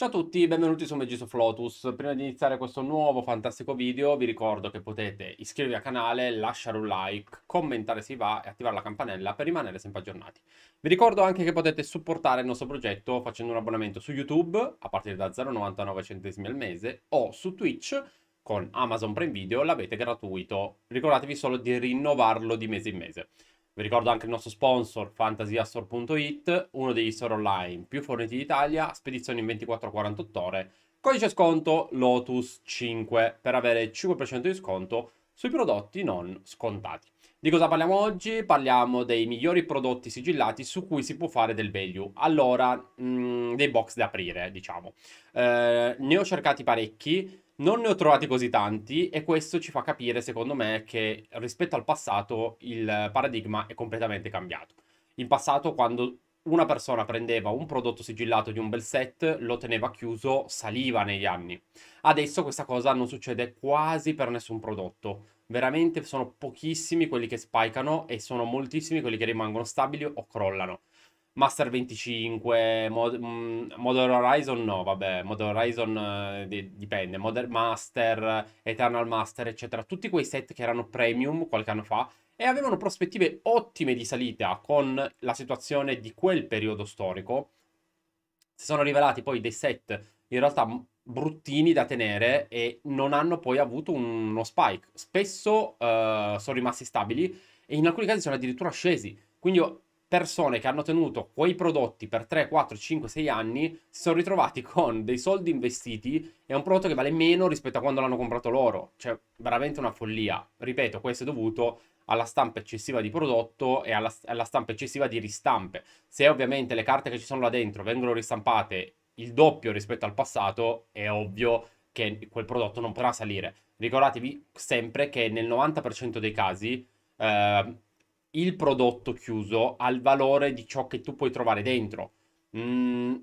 Ciao a tutti, benvenuti su Magiso Flotus. Prima di iniziare questo nuovo fantastico video vi ricordo che potete iscrivervi al canale, lasciare un like, commentare se va e attivare la campanella per rimanere sempre aggiornati. Vi ricordo anche che potete supportare il nostro progetto facendo un abbonamento su YouTube a partire da 0,99 centesimi al mese o su Twitch con Amazon Prime Video l'avete gratuito. Ricordatevi solo di rinnovarlo di mese in mese. Vi ricordo anche il nostro sponsor fantasyastore.it, uno degli store online più forniti d'Italia, spedizione in 24-48 ore. Codice sconto LOTUS5 per avere il 5% di sconto sui prodotti non scontati. Di cosa parliamo oggi? Parliamo dei migliori prodotti sigillati su cui si può fare del value. Allora, mh, mm, dei box da aprire, diciamo. Eh, ne ho cercati parecchi non ne ho trovati così tanti e questo ci fa capire, secondo me, che rispetto al passato il paradigma è completamente cambiato. In passato, quando una persona prendeva un prodotto sigillato di un bel set, lo teneva chiuso, saliva negli anni. Adesso questa cosa non succede quasi per nessun prodotto. Veramente sono pochissimi quelli che spicano e sono moltissimi quelli che rimangono stabili o crollano. Master 25, Mod- mm, Modern Horizon no, vabbè, Modern Horizon eh, dipende, Modern Master, Eternal Master, eccetera. Tutti quei set che erano premium qualche anno fa e avevano prospettive ottime di salita con la situazione di quel periodo storico. Si sono rivelati poi dei set in realtà bruttini da tenere e non hanno poi avuto uno spike. Spesso eh, sono rimasti stabili e in alcuni casi sono addirittura scesi. Quindi persone che hanno tenuto quei prodotti per 3, 4, 5, 6 anni si sono ritrovati con dei soldi investiti e un prodotto che vale meno rispetto a quando l'hanno comprato loro. Cioè, veramente una follia. Ripeto, questo è dovuto alla stampa eccessiva di prodotto e alla, alla stampa eccessiva di ristampe. Se ovviamente le carte che ci sono là dentro vengono ristampate il doppio rispetto al passato, è ovvio che quel prodotto non potrà salire. Ricordatevi sempre che nel 90% dei casi... Eh, il prodotto chiuso al valore di ciò che tu puoi trovare dentro. Mm,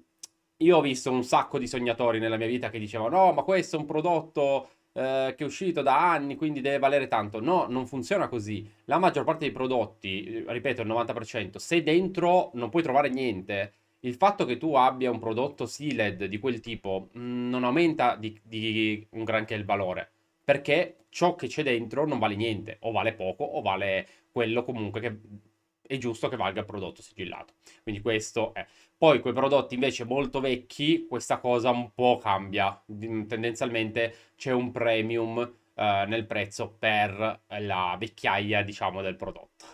io ho visto un sacco di sognatori nella mia vita che dicevano: No, ma questo è un prodotto eh, che è uscito da anni, quindi deve valere tanto. No, non funziona così. La maggior parte dei prodotti, eh, ripeto, il 90%, se dentro non puoi trovare niente. Il fatto che tu abbia un prodotto sealed di quel tipo mh, mm, non aumenta di, di un granché il valore perché ciò che c'è dentro non vale niente, o vale poco, o vale quello comunque che è giusto che valga il prodotto sigillato. Quindi questo è. Poi quei prodotti invece molto vecchi, questa cosa un po' cambia. Tendenzialmente c'è un premium eh, nel prezzo per la vecchiaia, diciamo, del prodotto.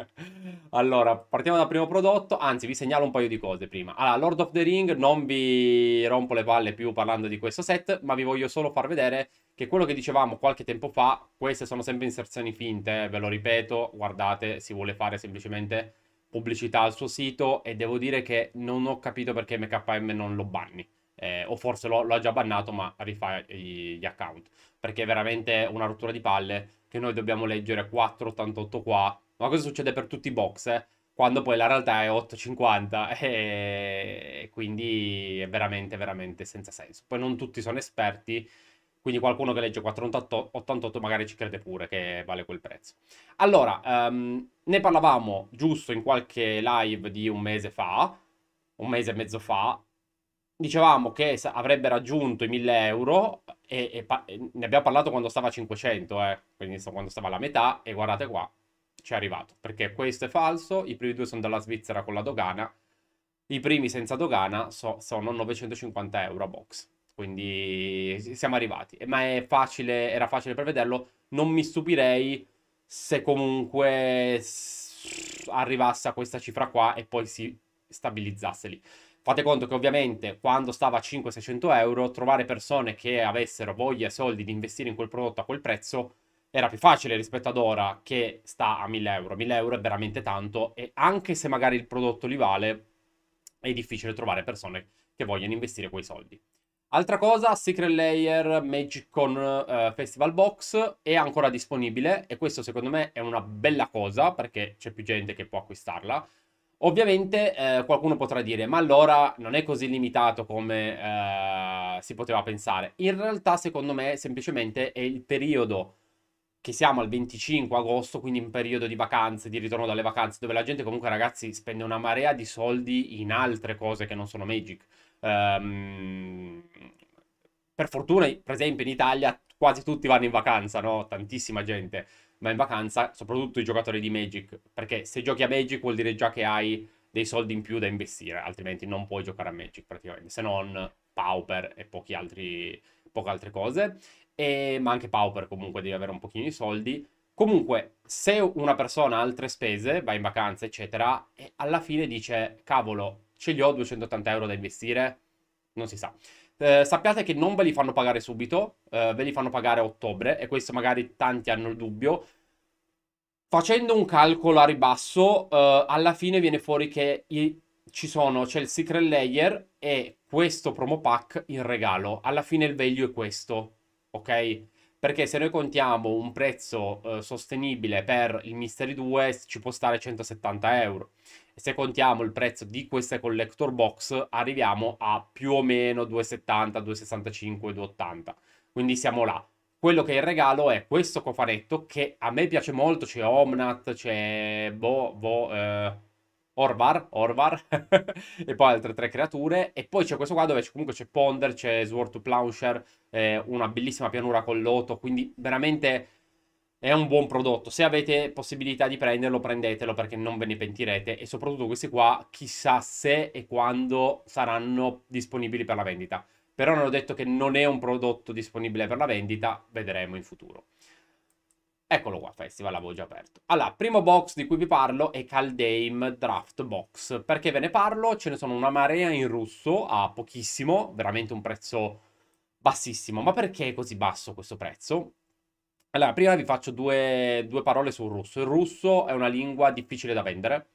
allora, partiamo dal primo prodotto, anzi vi segnalo un paio di cose prima. Allora, Lord of the Ring, non vi rompo le palle più parlando di questo set, ma vi voglio solo far vedere che quello che dicevamo qualche tempo fa, queste sono sempre inserzioni finte, ve lo ripeto, guardate, si vuole fare semplicemente pubblicità al suo sito e devo dire che non ho capito perché MKM non lo banni, eh, o forse lo, lo ha già bannato ma rifà gli, gli account perché è veramente una rottura di palle che noi dobbiamo leggere 4,88 qua, ma cosa succede per tutti i box, eh? quando poi la realtà è 8,50 e eh, quindi è veramente, veramente senza senso. Poi non tutti sono esperti, quindi qualcuno che legge 488 magari ci crede pure che vale quel prezzo. Allora, um, ne parlavamo giusto in qualche live di un mese fa, un mese e mezzo fa, dicevamo che avrebbe raggiunto i 1000 euro e, e, e ne abbiamo parlato quando stava a 500, eh, quindi quando stava alla metà e guardate qua, ci è arrivato, perché questo è falso, i primi due sono dalla Svizzera con la dogana, i primi senza dogana so, sono 950 euro a box, quindi siamo arrivati, ma facile, era facile prevederlo, non mi stupirei se comunque arrivasse a questa cifra qua e poi si stabilizzasse lì. Fate conto che ovviamente quando stava a 500-600 euro, trovare persone che avessero voglia e soldi di investire in quel prodotto a quel prezzo era più facile rispetto ad ora che sta a 1000 euro. 1000 euro è veramente tanto e anche se magari il prodotto li vale, è difficile trovare persone che vogliono investire quei soldi. Altra cosa, Secret Layer Magicon eh, Festival Box è ancora disponibile e questo secondo me è una bella cosa perché c'è più gente che può acquistarla. Ovviamente eh, qualcuno potrà dire, ma allora non è così limitato come eh, si poteva pensare. In realtà, secondo me, semplicemente è il periodo che siamo al 25 agosto, quindi un periodo di vacanze, di ritorno dalle vacanze, dove la gente comunque, ragazzi, spende una marea di soldi in altre cose che non sono Magic. Um, per fortuna, per esempio, in Italia quasi tutti vanno in vacanza, no? Tantissima gente va in vacanza, soprattutto i giocatori di Magic, perché se giochi a Magic vuol dire già che hai dei soldi in più da investire, altrimenti non puoi giocare a Magic praticamente, se non Pauper e pochi altri, poche altre cose, e, ma anche Pauper comunque devi avere un pochino di soldi. Comunque, se una persona ha altre spese, va in vacanza, eccetera, e alla fine dice, cavolo, ce li ho 280 euro da investire? Non si sa. Eh, sappiate che non ve li fanno pagare subito, eh, ve li fanno pagare a ottobre e questo magari tanti hanno il dubbio, Facendo un calcolo a ribasso, eh, alla fine viene fuori che i... ci sono, c'è il Secret Layer e questo promo pack in regalo. Alla fine il value è questo, ok? Perché se noi contiamo un prezzo eh, sostenibile per il Mystery 2 ci può stare 170 euro. se contiamo il prezzo di queste collector box arriviamo a più o meno 270, 265, 280. Quindi siamo là quello che è il regalo è questo cofanetto che a me piace molto, c'è Omnat, c'è Bo, Bo eh, Orvar, Orvar e poi altre tre creature e poi c'è questo qua dove comunque c'è Ponder, c'è Sword to Plowshare, eh, una bellissima pianura con Loto, quindi veramente è un buon prodotto. Se avete possibilità di prenderlo, prendetelo perché non ve ne pentirete e soprattutto questi qua chissà se e quando saranno disponibili per la vendita. Per ora hanno detto che non è un prodotto disponibile per la vendita, vedremo in futuro. Eccolo qua, Festival, l'avevo già aperto. Allora, primo box di cui vi parlo è Caldame Draft Box. Perché ve ne parlo? Ce ne sono una marea in russo a pochissimo, veramente un prezzo bassissimo. Ma perché è così basso questo prezzo? Allora, prima vi faccio due, due parole sul russo. Il russo è una lingua difficile da vendere,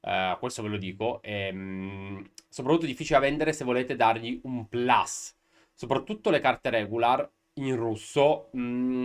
eh, questo ve lo dico. E, ehm, soprattutto difficile da vendere se volete dargli un plus. Soprattutto le carte regular in russo. Mh, mm,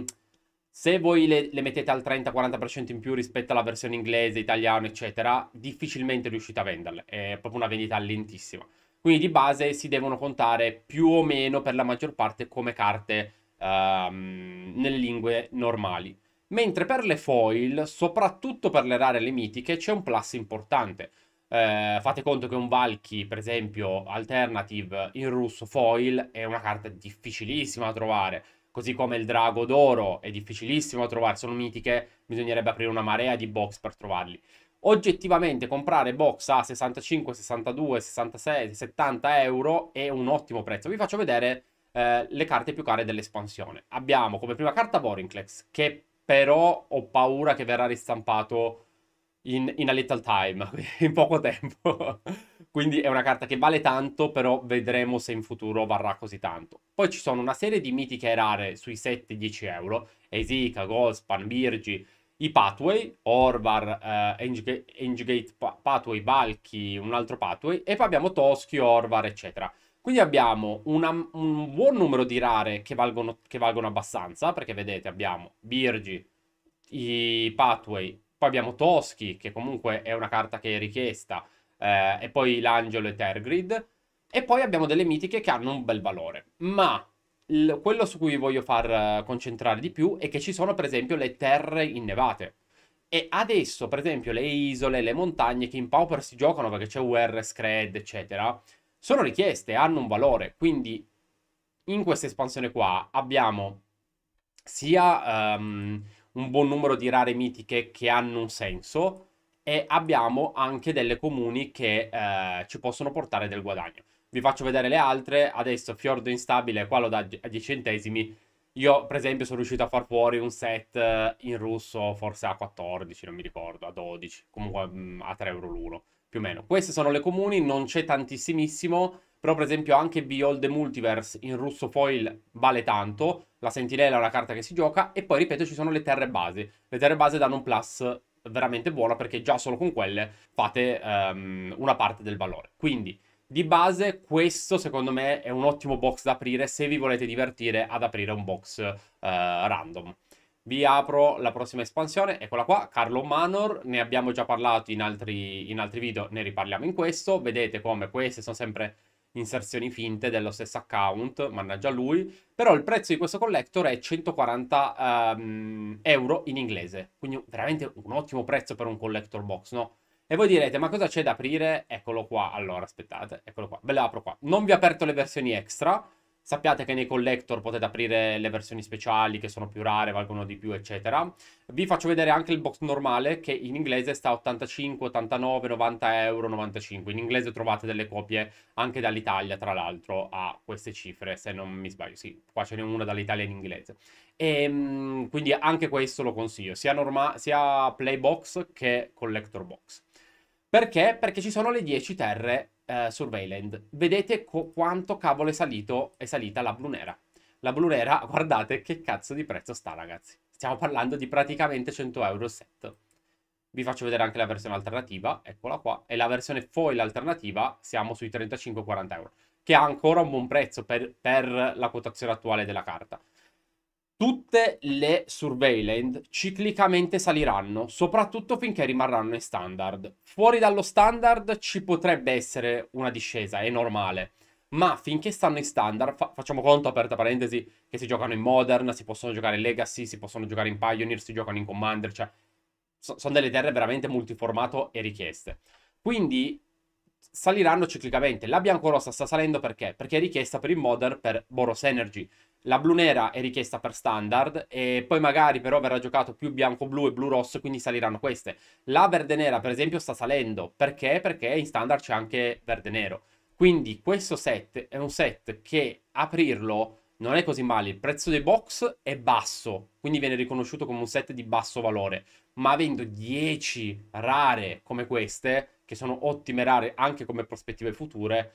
se voi le, le, mettete al 30-40% in più rispetto alla versione inglese, italiana, eccetera, difficilmente riuscite a venderle. È proprio una vendita lentissima. Quindi di base si devono contare più o meno per la maggior parte come carte ehm, nelle lingue normali. Mentre per le foil, soprattutto per le rare e le mitiche, c'è un plus importante eh, fate conto che un Valky, per esempio, alternative in russo foil è una carta difficilissima da trovare. Così come il drago d'oro è difficilissimo da trovare, sono mitiche, bisognerebbe aprire una marea di box per trovarli. Oggettivamente comprare box a 65, 62, 66, 70 euro è un ottimo prezzo. Vi faccio vedere eh, le carte più care dell'espansione. Abbiamo come prima carta Vorinclex, che però ho paura che verrà ristampato in, in a little time, in poco tempo. Quindi è una carta che vale tanto, però vedremo se in futuro varrà così tanto. Poi ci sono una serie di mitiche rare sui 7-10 euro, Ezika, Goldspan, Virgi, i Pathway, Orvar, eh, Engage, Engegate Pathway, Valky, un altro Pathway, e poi abbiamo Toschi, Orvar, eccetera. Quindi abbiamo una, un buon numero di rare che valgono, che valgono abbastanza, perché vedete abbiamo Virgi, i Pathway, poi abbiamo Toschi, che comunque è una carta che è richiesta, eh, e poi l'Angelo e Tergrid. E poi abbiamo delle mitiche che hanno un bel valore. Ma il, quello su cui voglio far eh, concentrare di più è che ci sono, per esempio, le terre innevate. E adesso, per esempio, le isole, le montagne che in Pauper si giocano perché c'è UR, Scred, eccetera, sono richieste, hanno un valore. Quindi in questa espansione qua abbiamo sia um, un buon numero di rare mitiche che hanno un senso e abbiamo anche delle comuni che eh, ci possono portare del guadagno. Vi faccio vedere le altre, adesso Fiordo Instabile qua lo da a 10 centesimi, io per esempio sono riuscito a far fuori un set eh, in russo forse a 14, non mi ricordo, a 12, comunque mm, a 3 euro l'uno, più o meno. Queste sono le comuni, non c'è tantissimissimo, però per esempio anche Beyond the Multiverse in russo foil vale tanto, la sentinella è una carta che si gioca, e poi ripeto ci sono le terre base. Le terre base danno un plus veramente buono perché già solo con quelle fate um, una parte del valore. Quindi di base questo secondo me è un ottimo box da aprire se vi volete divertire ad aprire un box uh, random. Vi apro la prossima espansione, eccola qua, Carlo Manor, ne abbiamo già parlato in altri, in altri video, ne riparliamo in questo. Vedete come queste sono sempre inserzioni finte dello stesso account, mannaggia lui, però il prezzo di questo collector è 140 um, ehm, euro in inglese, quindi veramente un ottimo prezzo per un collector box, no? E voi direte, ma cosa c'è da aprire? Eccolo qua, allora aspettate, eccolo qua, ve lo apro qua. Non vi ho aperto le versioni extra, Sappiate che nei collector potete aprire le versioni speciali che sono più rare, valgono di più, eccetera. Vi faccio vedere anche il box normale che in inglese sta a 85, 89, 90 euro, 95. In inglese trovate delle copie anche dall'Italia, tra l'altro, a queste cifre, se non mi sbaglio. Sì, qua ce n'è una dall'Italia in inglese. E ehm, quindi anche questo lo consiglio, sia, norma- sia Playbox che Collector Box. Perché? Perché ci sono le 10 terre eh, Surveilland. Vedete co- quanto cavolo è, salito, è salita la blu nera. La blu nera, guardate che cazzo di prezzo sta, ragazzi. Stiamo parlando di praticamente 100 euro set. Vi faccio vedere anche la versione alternativa, eccola qua. E la versione foil alternativa siamo sui 35-40 euro, che ha ancora un buon prezzo per, per la quotazione attuale della carta tutte le surveillance ciclicamente saliranno, soprattutto finché rimarranno in standard. Fuori dallo standard ci potrebbe essere una discesa, è normale. Ma finché stanno in standard, fa facciamo conto, aperta parentesi, che si giocano in Modern, si possono giocare in Legacy, si possono giocare in Pioneer, si giocano in Commander, cioè so sono delle terre veramente multiformato e richieste. Quindi saliranno ciclicamente. La biancorossa sta salendo perché? Perché è richiesta per il Modern per Boros Energy la blu nera è richiesta per standard e poi magari però verrà giocato più bianco blu e blu rosso quindi saliranno queste. La verde nera per esempio sta salendo perché? Perché in standard c'è anche verde nero. Quindi questo set è un set che aprirlo non è così male, il prezzo dei box è basso, quindi viene riconosciuto come un set di basso valore, ma avendo 10 rare come queste, che sono ottime rare anche come prospettive future,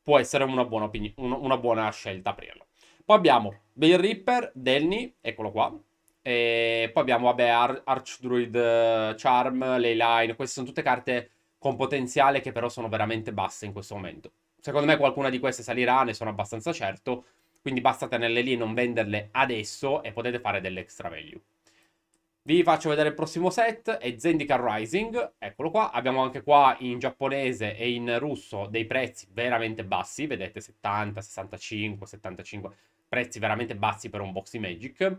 può essere una buona, una buona scelta aprirlo. Poi abbiamo Bill Ripper, Danny, eccolo qua. E poi abbiamo, vabbè, Ar- Archdruid, eh, Charm, Leyline. Queste sono tutte carte con potenziale che però sono veramente basse in questo momento. Secondo me qualcuna di queste salirà, ne sono abbastanza certo. Quindi basta tenerle lì e non venderle adesso e potete fare dell'extra value. Vi faccio vedere il prossimo set, è Zendikar Rising, eccolo qua. Abbiamo anche qua in giapponese e in russo dei prezzi veramente bassi, vedete 70, 65, 75, prezzi veramente bassi per un box di Magic.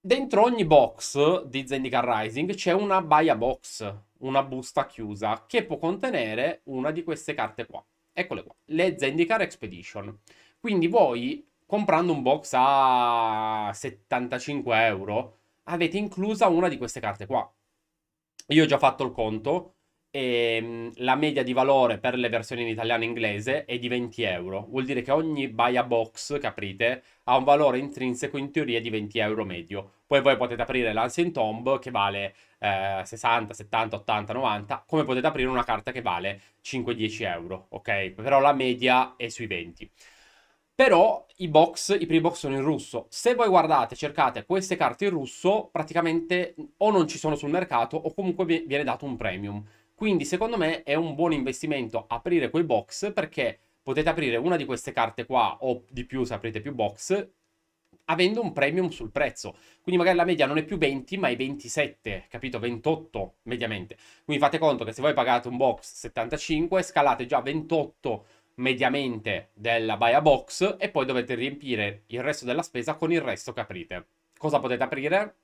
Dentro ogni box di Zendikar Rising c'è una buia box, una busta chiusa, che può contenere una di queste carte qua. Eccole qua, le Zendikar Expedition. Quindi voi, comprando un box a 75 euro, avete inclusa una di queste carte qua. Io ho già fatto il conto, e ehm, la media di valore per le versioni in italiano e inglese è di 20 euro. Vuol dire che ogni buy a box, aprite ha un valore intrinseco in teoria di 20 euro medio. Poi voi potete aprire l'Ancient Tomb che vale eh, 60, 70, 80, 90, come potete aprire una carta che vale 5-10 euro, ok? Però la media è sui 20. Però i box, i primi box sono in russo. Se voi guardate, cercate queste carte in russo, praticamente o non ci sono sul mercato o comunque viene dato un premium. Quindi secondo me è un buon investimento aprire quei box perché potete aprire una di queste carte qua o di più se aprite più box avendo un premium sul prezzo. Quindi magari la media non è più 20, ma è 27, capito? 28 mediamente. Quindi fate conto che se voi pagate un box 75, scalate già 28 mediamente della buy a box e poi dovete riempire il resto della spesa con il resto che aprite. Cosa potete aprire?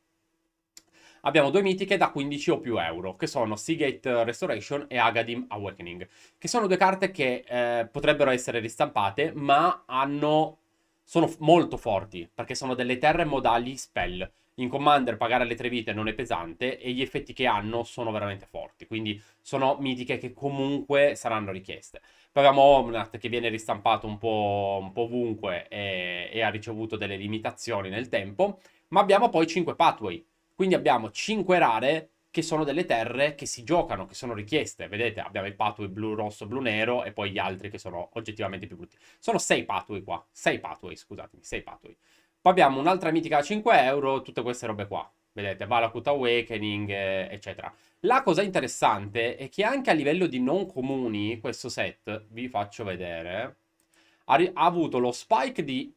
abbiamo due mitiche da 15 o più euro, che sono Seagate Restoration e Agadim Awakening, che sono due carte che eh, potrebbero essere ristampate, ma hanno... sono molto forti, perché sono delle terre modali spell. In Commander pagare le tre vite non è pesante e gli effetti che hanno sono veramente forti, quindi sono mitiche che comunque saranno richieste. Poi abbiamo Omnat che viene ristampato un po', un po ovunque e, e, ha ricevuto delle limitazioni nel tempo, ma abbiamo poi 5 pathway quindi abbiamo 5 rare che sono delle terre che si giocano, che sono richieste. Vedete, abbiamo i pathway blu, rosso, blu, nero e poi gli altri che sono oggettivamente più brutti. Sono 6 pathway qua, 6 pathway, scusatemi, 6 pathway. Poi abbiamo un'altra mitica da 5 euro, tutte queste robe qua. Vedete, Valakut Awakening, eh, eccetera. La cosa interessante è che anche a livello di non comuni, questo set, vi faccio vedere, ha, ha avuto lo spike di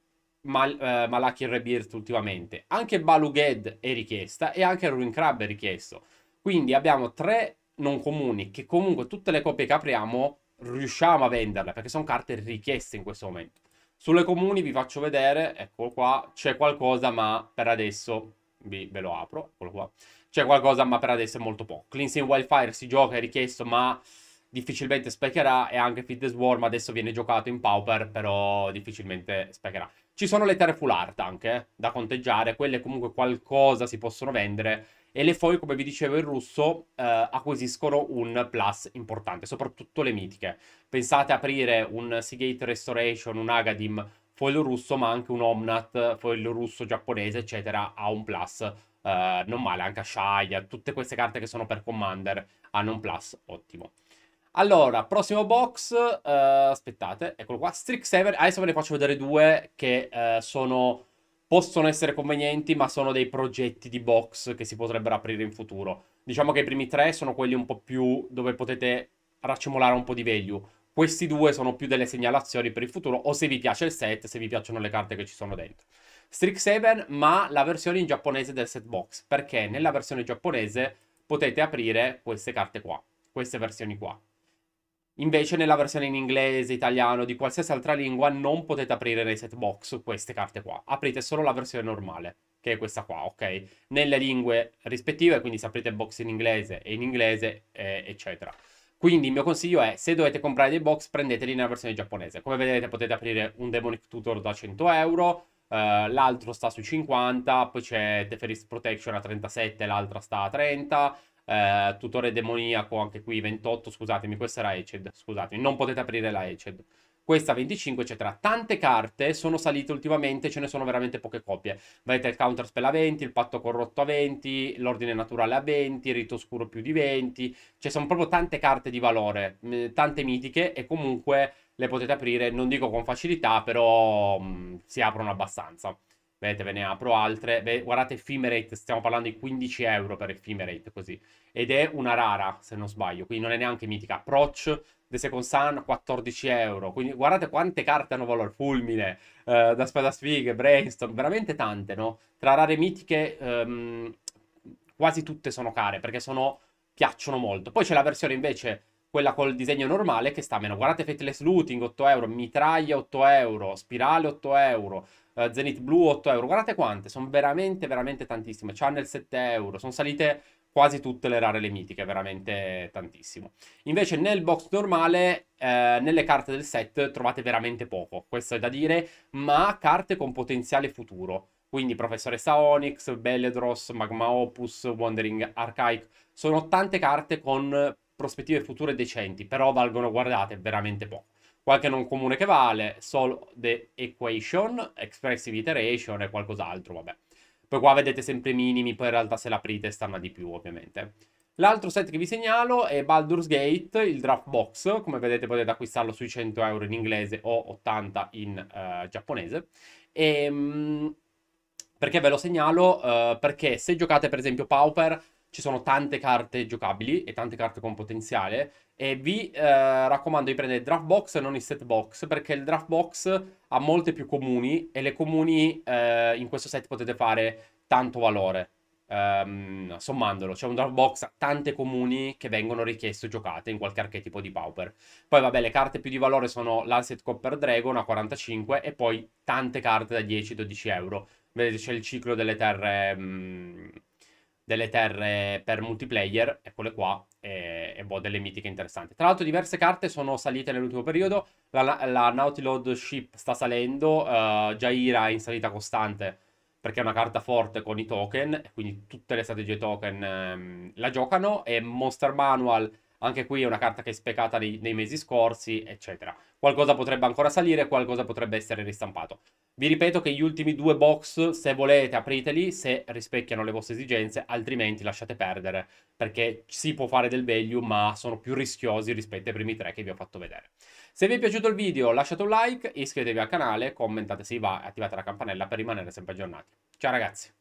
Mal, eh, Malachi Rebirth ultimamente. Anche Balughed è richiesta e anche Ruin Crab è richiesto. Quindi abbiamo tre non comuni che comunque tutte le copie che apriamo riusciamo a venderle perché sono carte richieste in questo momento. Sulle comuni vi faccio vedere, eccolo qua, c'è qualcosa ma per adesso vi, ve lo apro, eccolo qua. C'è qualcosa ma per adesso è molto poco. Cleansing Wildfire si gioca, è richiesto ma difficilmente speccherà e anche Feed the Swarm adesso viene giocato in Pauper però difficilmente speccherà. Ci sono le terre full art anche eh, da conteggiare, quelle comunque qualcosa si possono vendere e le foil, come vi dicevo in russo, eh, acquisiscono un plus importante, soprattutto le mitiche. Pensate a aprire un Seagate Restoration, un Agadim foil russo, ma anche un Omnat foil russo, giapponese, eccetera, ha un plus eh, non male, anche a Shaya, tutte queste carte che sono per Commander hanno un plus ottimo. Allora, prossimo box, uh, aspettate, eccolo qua, Strixhaven, adesso ve ne faccio vedere due che uh, sono, possono essere convenienti, ma sono dei progetti di box che si potrebbero aprire in futuro. Diciamo che i primi tre sono quelli un po' più dove potete raccimolare un po' di value. Questi due sono più delle segnalazioni per il futuro, o se vi piace il set, se vi piacciono le carte che ci sono dentro. Strixhaven, ma la versione in giapponese del set box, perché nella versione giapponese potete aprire queste carte qua, queste versioni qua Invece nella versione in inglese, italiano, di qualsiasi altra lingua non potete aprire nei set box queste carte qua. Aprite solo la versione normale, che è questa qua, ok? Nelle lingue rispettive, quindi se aprite box in inglese e in inglese, eh, eccetera. Quindi il mio consiglio è, se dovete comprare dei box, prendeteli nella versione giapponese. Come vedete potete aprire un Demonic Tutor da 100 euro, Uh, l'altro sta su 50, poi c'è The Ferris Protection a 37, l'altra sta a 30, eh, tutore demoniaco, anche qui 28, scusatemi, questa era Eced scusatemi, non potete aprire la Eced Questa 25, eccetera. Tante carte sono salite ultimamente, ce ne sono veramente poche copie. Vedete il counter spell a 20, il Patto Corrotto a 20, l'Ordine Naturale a 20, il Rito Oscuro più di 20. Cioè, sono proprio tante carte di valore, mm, tante mitiche e comunque le potete aprire, non dico con facilità, però mh, mm, si aprono abbastanza. Vedete, ve ne apro altre. Ve, guardate Ephemerate, stiamo parlando di 15 euro per Ephemerate, così. Ed è una rara, se non sbaglio, quindi non è neanche mitica. Approach, The Second Sun, 14 euro. Quindi guardate quante carte hanno valore. Fulmine, eh, da Spada Sfighe, Brainstorm, veramente tante, no? Tra rare mitiche, ehm, quasi tutte sono care, perché sono... piacciono molto. Poi c'è la versione invece quella col disegno normale che sta a meno. Guardate Fateless Looting 8 euro, Mitraglia 8 euro, Spirale 8 euro, uh, Zenith Blue 8 euro. Guardate quante, sono veramente, veramente tantissime. Channel 7 euro, sono salite quasi tutte le rare le mitiche, veramente tantissimo. Invece nel box normale, eh, nelle carte del set trovate veramente poco, questo è da dire, ma carte con potenziale futuro. Quindi Professoressa Onyx, Belledross, Magma Opus, Wandering Archaic, sono tante carte con prospettive future decenti, però valgono, guardate, veramente poco. Qualche non comune che vale, solo the equation, expressive iteration e qualcos'altro, vabbè. Poi qua vedete sempre i minimi, poi in realtà se l'aprite stanno di più, ovviamente. L'altro set che vi segnalo è Baldur's Gate, il draft box, come vedete potete acquistarlo sui 100 euro in inglese o 80 in uh, giapponese. E, ehm, perché ve lo segnalo? Uh, perché se giocate per esempio Pauper ci sono tante carte giocabili e tante carte con potenziale e vi eh, raccomando di prendere il draft box e non il set box perché il draft box ha molte più comuni e le comuni eh, in questo set potete fare tanto valore. Um, sommandolo, c'è un draft box a tante comuni che vengono richieste giocate in qualche archetipo di Pauper. Poi, vabbè, le carte più di valore sono l'Alset Copper Dragon a 45 e poi tante carte da 10-12 euro. Vedete, c'è il ciclo delle terre. Um, delle terre per multiplayer, eccole qua, e, e boh, delle mitiche interessanti. Tra l'altro diverse carte sono salite nell'ultimo periodo, la, la Nautilod Ship sta salendo, uh, Jaira è in salita costante perché è una carta forte con i token, quindi tutte le strategie token um, la giocano, e Monster Manual anche qui è una carta che è specata nei, nei mesi scorsi, eccetera. Qualcosa potrebbe ancora salire, qualcosa potrebbe essere ristampato. Vi ripeto che gli ultimi due box, se volete, apriteli se rispecchiano le vostre esigenze, altrimenti lasciate perdere, perché si può fare del value, ma sono più rischiosi rispetto ai primi tre che vi ho fatto vedere. Se vi è piaciuto il video lasciate un like, iscrivetevi al canale, commentate se vi va e attivate la campanella per rimanere sempre aggiornati. Ciao ragazzi!